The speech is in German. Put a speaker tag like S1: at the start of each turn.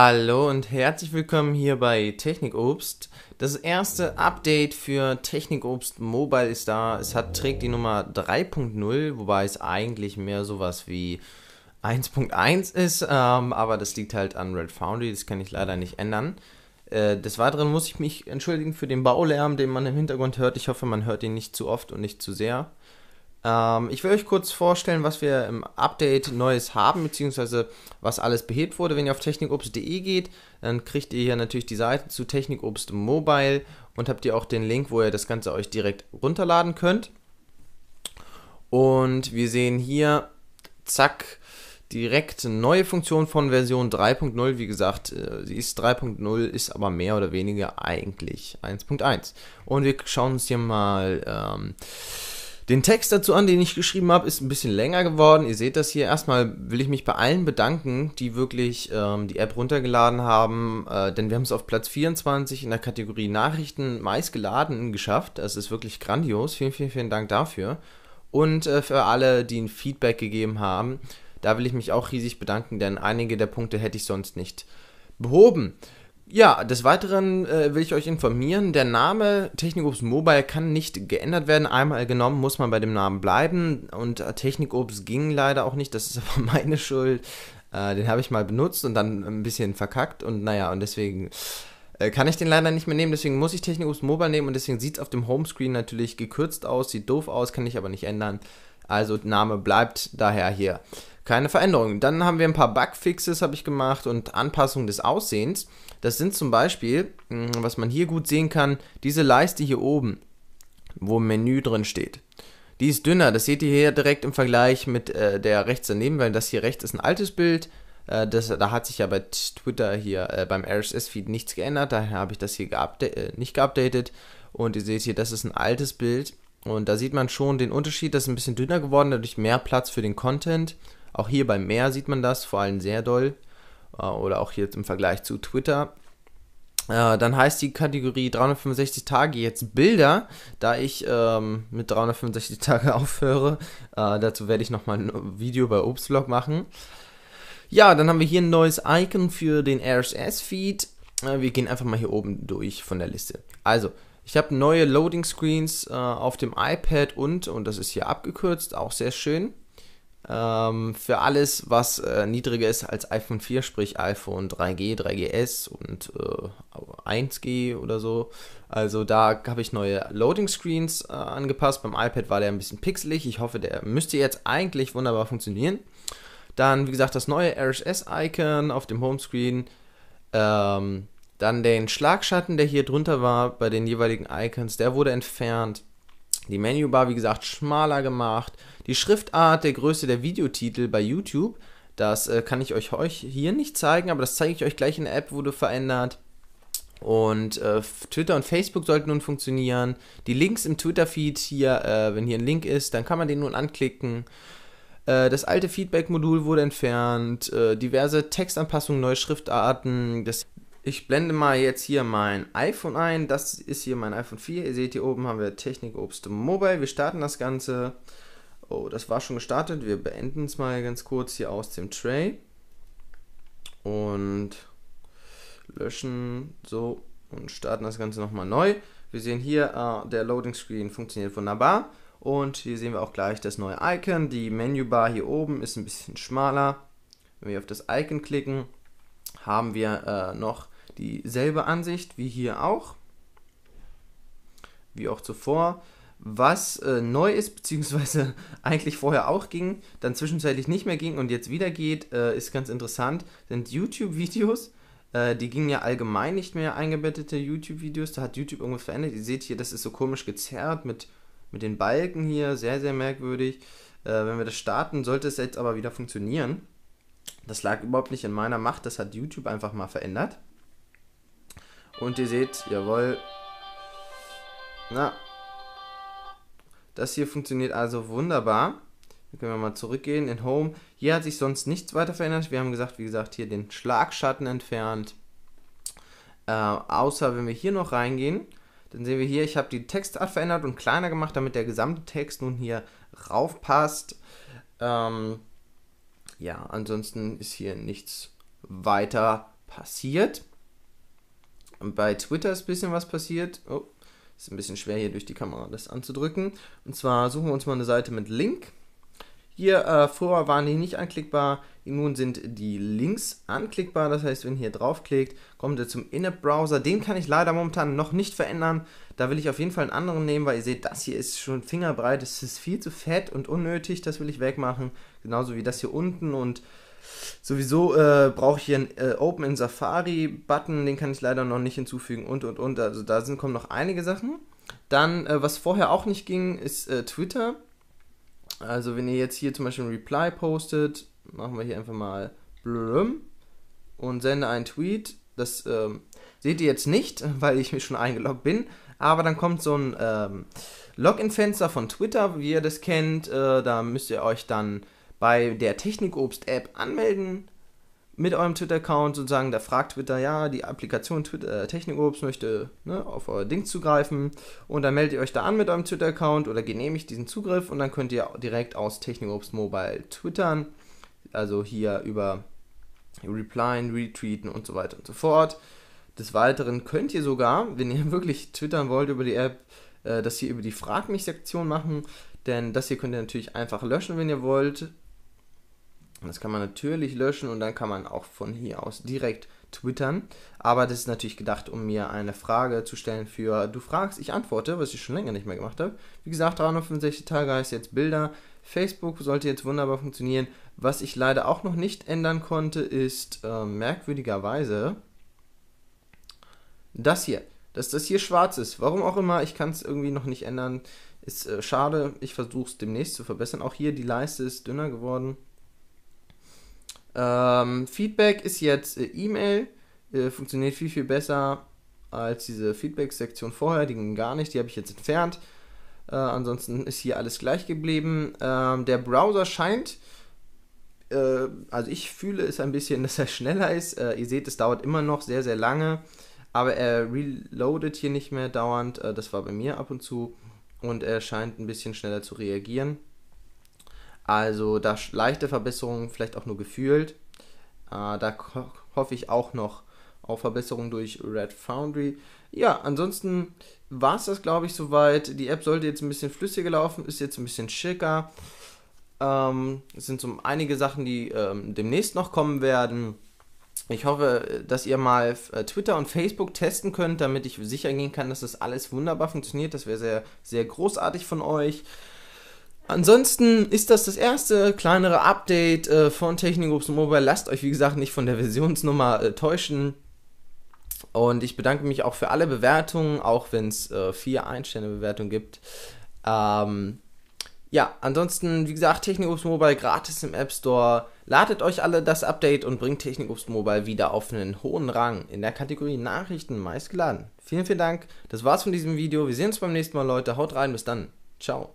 S1: Hallo und herzlich willkommen hier bei Technikobst. Das erste Update für Technikobst Mobile ist da. Es hat, trägt die Nummer 3.0, wobei es eigentlich mehr sowas wie 1.1 ist, ähm, aber das liegt halt an Red Foundry, das kann ich leider nicht ändern. Äh, des Weiteren muss ich mich entschuldigen für den Baulärm, den man im Hintergrund hört. Ich hoffe, man hört ihn nicht zu oft und nicht zu sehr. Ähm, ich will euch kurz vorstellen, was wir im Update Neues haben, beziehungsweise was alles behebt wurde. Wenn ihr auf technikobst.de geht, dann kriegt ihr hier natürlich die Seite zu Technikobst Mobile und habt ihr auch den Link, wo ihr das Ganze euch direkt runterladen könnt. Und wir sehen hier, zack, direkt neue Funktion von Version 3.0. Wie gesagt, äh, sie ist 3.0, ist aber mehr oder weniger eigentlich 1.1. Und wir schauen uns hier mal ähm, den Text dazu an, den ich geschrieben habe, ist ein bisschen länger geworden. Ihr seht das hier. Erstmal will ich mich bei allen bedanken, die wirklich ähm, die App runtergeladen haben, äh, denn wir haben es auf Platz 24 in der Kategorie Nachrichten meist geladen geschafft. Das ist wirklich grandios. Vielen, vielen, vielen Dank dafür. Und äh, für alle, die ein Feedback gegeben haben, da will ich mich auch riesig bedanken, denn einige der Punkte hätte ich sonst nicht behoben. Ja, des Weiteren äh, will ich euch informieren, der Name Technikups Mobile kann nicht geändert werden. Einmal genommen muss man bei dem Namen bleiben und äh, Technikups ging leider auch nicht, das ist aber meine Schuld. Äh, den habe ich mal benutzt und dann ein bisschen verkackt und naja, und deswegen äh, kann ich den leider nicht mehr nehmen, deswegen muss ich Technikups Mobile nehmen und deswegen sieht es auf dem Homescreen natürlich gekürzt aus, sieht doof aus, kann ich aber nicht ändern. Also Name bleibt daher hier. Keine Veränderung. Dann haben wir ein paar Bugfixes, habe ich gemacht und Anpassungen des Aussehens. Das sind zum Beispiel, hm, was man hier gut sehen kann, diese Leiste hier oben, wo Menü drin steht. Die ist dünner, das seht ihr hier direkt im Vergleich mit äh, der rechts daneben, weil das hier rechts ist ein altes Bild. Äh, das, da hat sich ja bei Twitter hier äh, beim RSS-Feed nichts geändert, daher habe ich das hier geupda äh, nicht geupdatet. Und ihr seht hier, das ist ein altes Bild und da sieht man schon den Unterschied, das ist ein bisschen dünner geworden, dadurch mehr Platz für den Content. Auch hier beim Meer sieht man das, vor allem sehr doll. Äh, oder auch hier im Vergleich zu Twitter. Äh, dann heißt die Kategorie 365 Tage jetzt Bilder, da ich ähm, mit 365 Tage aufhöre. Äh, dazu werde ich nochmal ein Video bei Obstvlog machen. Ja, dann haben wir hier ein neues Icon für den RSS-Feed. Äh, wir gehen einfach mal hier oben durch von der Liste. Also, ich habe neue Loading Screens äh, auf dem iPad und, und das ist hier abgekürzt, auch sehr schön. Ähm, für alles, was äh, niedriger ist als iPhone 4, sprich iPhone 3G, 3GS und äh, 1G oder so. Also da habe ich neue Loading Screens äh, angepasst. Beim iPad war der ein bisschen pixelig. Ich hoffe, der müsste jetzt eigentlich wunderbar funktionieren. Dann, wie gesagt, das neue RSS-Icon auf dem Homescreen. Ähm, dann den Schlagschatten, der hier drunter war bei den jeweiligen Icons, der wurde entfernt. Die Menübar, wie gesagt, schmaler gemacht. Die Schriftart der Größe der Videotitel bei YouTube, das äh, kann ich euch, hier nicht zeigen, aber das zeige ich euch gleich in der App, wurde verändert. Und äh, Twitter und Facebook sollten nun funktionieren. Die Links im Twitter-Feed hier, äh, wenn hier ein Link ist, dann kann man den nun anklicken. Äh, das alte Feedback-Modul wurde entfernt. Äh, diverse Textanpassungen, neue Schriftarten. Das ich blende mal jetzt hier mein iPhone ein. Das ist hier mein iPhone 4. Ihr seht hier oben haben wir Technik Obst Mobile. Wir starten das Ganze. Oh, das war schon gestartet. Wir beenden es mal ganz kurz hier aus dem Tray. Und löschen so und starten das Ganze nochmal neu. Wir sehen hier, äh, der Loading Screen funktioniert wunderbar. Und hier sehen wir auch gleich das neue Icon. Die Menübar hier oben ist ein bisschen schmaler. Wenn wir auf das Icon klicken, haben wir äh, noch dieselbe Ansicht wie hier auch, wie auch zuvor. Was äh, neu ist, beziehungsweise eigentlich vorher auch ging, dann zwischenzeitlich nicht mehr ging und jetzt wieder geht, äh, ist ganz interessant, sind YouTube-Videos. Äh, die gingen ja allgemein nicht mehr eingebettete YouTube-Videos. Da hat YouTube irgendwas verändert. Ihr seht hier, das ist so komisch gezerrt mit, mit den Balken hier. Sehr, sehr merkwürdig. Äh, wenn wir das starten, sollte es jetzt aber wieder funktionieren. Das lag überhaupt nicht in meiner Macht. Das hat YouTube einfach mal verändert. Und ihr seht, jawohl. Na. Das hier funktioniert also wunderbar. Hier können wir mal zurückgehen in Home. Hier hat sich sonst nichts weiter verändert. Wir haben gesagt, wie gesagt, hier den Schlagschatten entfernt. Äh, außer wenn wir hier noch reingehen, dann sehen wir hier, ich habe die Textart verändert und kleiner gemacht, damit der gesamte Text nun hier raufpasst. Ähm, ja, ansonsten ist hier nichts weiter passiert bei Twitter ist ein bisschen was passiert. Oh, ist ein bisschen schwer hier durch die Kamera das anzudrücken. Und zwar suchen wir uns mal eine Seite mit Link. Hier äh, vorher waren die nicht anklickbar, nun sind die Links anklickbar. Das heißt, wenn ihr hier draufklickt, kommt ihr zum In-App-Browser. Den kann ich leider momentan noch nicht verändern. Da will ich auf jeden Fall einen anderen nehmen, weil ihr seht, das hier ist schon fingerbreit. Es ist viel zu fett und unnötig. Das will ich wegmachen. Genauso wie das hier unten und Sowieso äh, brauche ich hier einen äh, Open in Safari-Button, den kann ich leider noch nicht hinzufügen und und und. Also da sind, kommen noch einige Sachen. Dann, äh, was vorher auch nicht ging, ist äh, Twitter. Also wenn ihr jetzt hier zum Beispiel einen Reply postet, machen wir hier einfach mal blüm und sende einen Tweet. Das ähm, seht ihr jetzt nicht, weil ich mich schon eingeloggt bin. Aber dann kommt so ein ähm, Login-Fenster von Twitter, wie ihr das kennt. Äh, da müsst ihr euch dann bei der Technikobst-App anmelden mit eurem Twitter-Account sozusagen. Da fragt Twitter, ja, die Applikation Twitter, äh, Technikobst möchte ne, auf euer Ding zugreifen. Und dann meldet ihr euch da an mit eurem Twitter-Account oder genehmigt diesen Zugriff und dann könnt ihr direkt aus Technikobst Mobile twittern. Also hier über replyen, retweeten und so weiter und so fort. Des Weiteren könnt ihr sogar, wenn ihr wirklich twittern wollt über die App, äh, das hier über die Frag mich-Sektion machen. Denn das hier könnt ihr natürlich einfach löschen, wenn ihr wollt. Das kann man natürlich löschen und dann kann man auch von hier aus direkt twittern. Aber das ist natürlich gedacht, um mir eine Frage zu stellen für du fragst, ich antworte, was ich schon länger nicht mehr gemacht habe. Wie gesagt, 365 Tage heißt jetzt Bilder. Facebook sollte jetzt wunderbar funktionieren. Was ich leider auch noch nicht ändern konnte, ist äh, merkwürdigerweise das hier. Dass das hier schwarz ist. Warum auch immer, ich kann es irgendwie noch nicht ändern. Ist äh, schade. Ich versuche es demnächst zu verbessern. Auch hier die Leiste ist dünner geworden. Ähm, Feedback ist jetzt äh, E-Mail. Äh, funktioniert viel, viel besser als diese Feedback-Sektion vorher. Die ging gar nicht, die habe ich jetzt entfernt. Äh, ansonsten ist hier alles gleich geblieben. Ähm, der Browser scheint, äh, also ich fühle es ein bisschen, dass er schneller ist. Äh, ihr seht, es dauert immer noch sehr, sehr lange. Aber er reloadet hier nicht mehr dauernd. Äh, das war bei mir ab und zu. Und er scheint ein bisschen schneller zu reagieren. Also da leichte Verbesserungen, vielleicht auch nur gefühlt. Äh, da ho hoffe ich auch noch auf Verbesserungen durch Red Foundry. Ja, ansonsten war es das, glaube ich, soweit. Die App sollte jetzt ein bisschen flüssiger laufen, ist jetzt ein bisschen schicker. Ähm, es sind so einige Sachen, die ähm, demnächst noch kommen werden. Ich hoffe, dass ihr mal äh, Twitter und Facebook testen könnt, damit ich sicher gehen kann, dass das alles wunderbar funktioniert. Das wäre sehr, sehr großartig von euch. Ansonsten ist das das erste kleinere Update äh, von Technikobst Mobile. Lasst euch, wie gesagt, nicht von der Versionsnummer äh, täuschen. Und ich bedanke mich auch für alle Bewertungen, auch wenn es äh, vier Einsterne-Bewertungen gibt. Ähm, ja, ansonsten, wie gesagt, Technikobst Mobile gratis im App Store. Ladet euch alle das Update und bringt Technikobst Mobile wieder auf einen hohen Rang in der Kategorie Nachrichten meist geladen. Vielen, vielen Dank. Das war's von diesem Video. Wir sehen uns beim nächsten Mal, Leute. Haut rein, bis dann. Ciao.